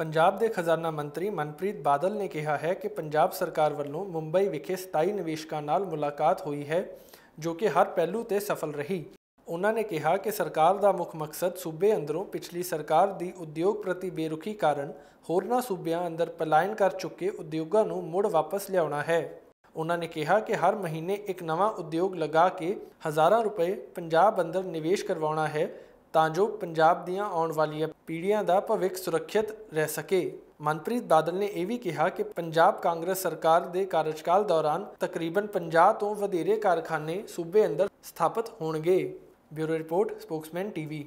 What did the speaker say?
ਪੰਜਾਬ ਦੇ ਖਜ਼ਾਨਾ ਮੰਤਰੀ ਮਨਪ੍ਰੀਤ ਬਾਦਲ ਨੇ ਕਿਹਾ ਹੈ ਕਿ ਪੰਜਾਬ ਸਰਕਾਰ ਵੱਲੋਂ ਮੁੰਬਈ ਵਿਖੇ 27 ਨਿਵੇਸ਼ਕਾਂ ਨਾਲ ਮੁਲਾਕਾਤ ਹੋਈ ਹੈ ਜੋ ਕਿ ਹਰ ਪਹਿਲੂ ਤੇ ਸਫਲ ਰਹੀ ਉਹਨਾਂ ਨੇ ਕਿਹਾ ਕਿ ਸਰਕਾਰ ਦਾ ਮੁੱਖ ਮਕਸਦ ਸੂਬੇ ਅੰਦਰੋਂ ਪਿਛਲੀ ਸਰਕਾਰ ਦੀ ਉਦਯੋਗ ਪ੍ਰਤੀ ਬੇਰੁਖੀ ਕਾਰਨ ਹੋਰਨਾਂ ਸੂਬਿਆਂ ਅੰਦਰ ਪਲਾਇਨ ਕਰ ਚੁੱਕੇ ਉਦਯੋਗਾਂ ਨੂੰ ਮੁੜ ਵਾਪਸ ਲਿਆਉਣਾ ਹੈ ਉਹਨਾਂ ਨੇ ਕਿਹਾ ਕਿ ਹਰ ਮਹੀਨੇ ਇੱਕ ਨਵਾਂ ਉਦਯੋਗ ਲਗਾ ਕੇ ਹਜ਼ਾਰਾਂ ਰੁਪਏ ਪੰਜਾਬ ਅੰਦਰ ਨਿਵੇਸ਼ ਕਰਵਾਉਣਾ ਹੈ ਤਾਂ ਜੋ ਪੰਜਾਬ ਦੀਆਂ ਆਉਣ ਵਾਲੀਆਂ ਪੀੜ੍ਹੀਆਂ ਦਾ ਭਵਿੱਖ ਸੁਰੱਖਿਅਤ ਰਹਿ ਸਕੇ ਮਨਪ੍ਰੀਤ ਬਾਦਲ ਨੇ ਇਹ ਵੀ ਕਿਹਾ ਕਿ ਪੰਜਾਬ ਕਾਂਗਰਸ ਸਰਕਾਰ ਦੇ ਕਾਰਜਕਾਲ ਦੌਰਾਨ ਤਕਰੀਬਨ 50 ਤੋਂ ਵਧੇਰੇ ਕਾਰਖਾਨੇ ਸੂਬੇ ਅੰਦਰ ਸਥਾਪਿਤ ਹੋਣਗੇ ਬਿਊਰੋ ਰਿਪੋਰਟ ਸਪੋਕਸਮੈਨ ਟੀਵੀ